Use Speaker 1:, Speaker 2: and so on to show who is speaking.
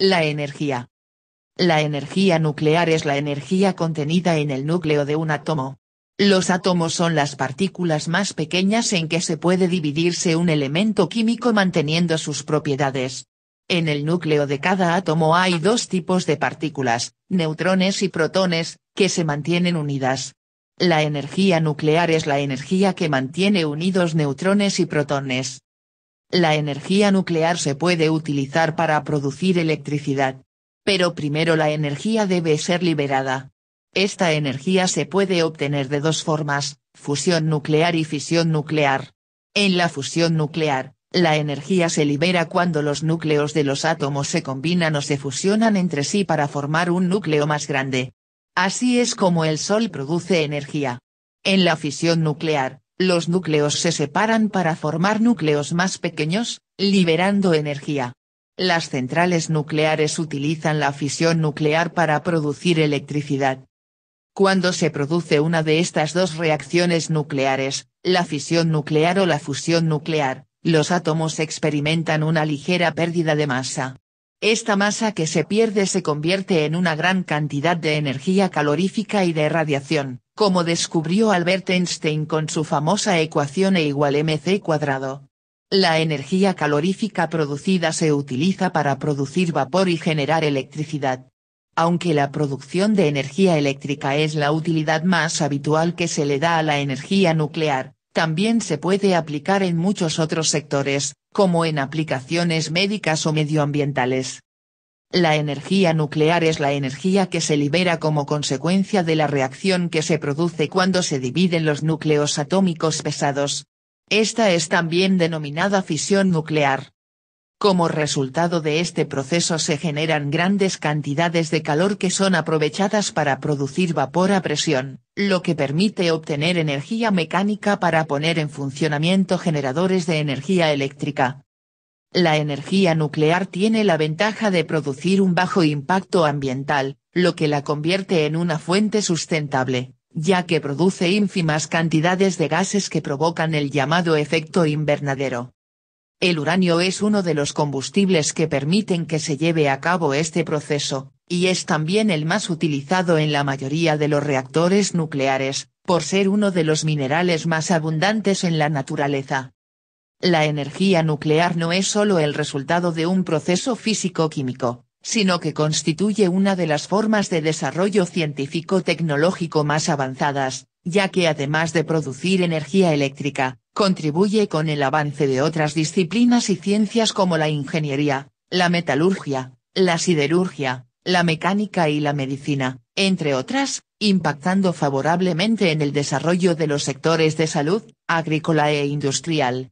Speaker 1: La energía. La energía nuclear es la energía contenida en el núcleo de un átomo. Los átomos son las partículas más pequeñas en que se puede dividirse un elemento químico manteniendo sus propiedades. En el núcleo de cada átomo hay dos tipos de partículas, neutrones y protones, que se mantienen unidas. La energía nuclear es la energía que mantiene unidos neutrones y protones. La energía nuclear se puede utilizar para producir electricidad. Pero primero la energía debe ser liberada. Esta energía se puede obtener de dos formas, fusión nuclear y fisión nuclear. En la fusión nuclear, la energía se libera cuando los núcleos de los átomos se combinan o se fusionan entre sí para formar un núcleo más grande. Así es como el Sol produce energía. En la fisión nuclear, los núcleos se separan para formar núcleos más pequeños, liberando energía. Las centrales nucleares utilizan la fisión nuclear para producir electricidad. Cuando se produce una de estas dos reacciones nucleares, la fisión nuclear o la fusión nuclear, los átomos experimentan una ligera pérdida de masa. Esta masa que se pierde se convierte en una gran cantidad de energía calorífica y de radiación, como descubrió Albert Einstein con su famosa ecuación E igual mc cuadrado. La energía calorífica producida se utiliza para producir vapor y generar electricidad. Aunque la producción de energía eléctrica es la utilidad más habitual que se le da a la energía nuclear, también se puede aplicar en muchos otros sectores, como en aplicaciones médicas o medioambientales. La energía nuclear es la energía que se libera como consecuencia de la reacción que se produce cuando se dividen los núcleos atómicos pesados. Esta es también denominada fisión nuclear. Como resultado de este proceso se generan grandes cantidades de calor que son aprovechadas para producir vapor a presión, lo que permite obtener energía mecánica para poner en funcionamiento generadores de energía eléctrica. La energía nuclear tiene la ventaja de producir un bajo impacto ambiental, lo que la convierte en una fuente sustentable, ya que produce ínfimas cantidades de gases que provocan el llamado efecto invernadero. El uranio es uno de los combustibles que permiten que se lleve a cabo este proceso, y es también el más utilizado en la mayoría de los reactores nucleares, por ser uno de los minerales más abundantes en la naturaleza. La energía nuclear no es solo el resultado de un proceso físico-químico, sino que constituye una de las formas de desarrollo científico-tecnológico más avanzadas, ya que además de producir energía eléctrica, contribuye con el avance de otras disciplinas y ciencias como la ingeniería, la metalurgia, la siderurgia, la mecánica y la medicina, entre otras, impactando favorablemente en el desarrollo de los sectores de salud, agrícola e industrial.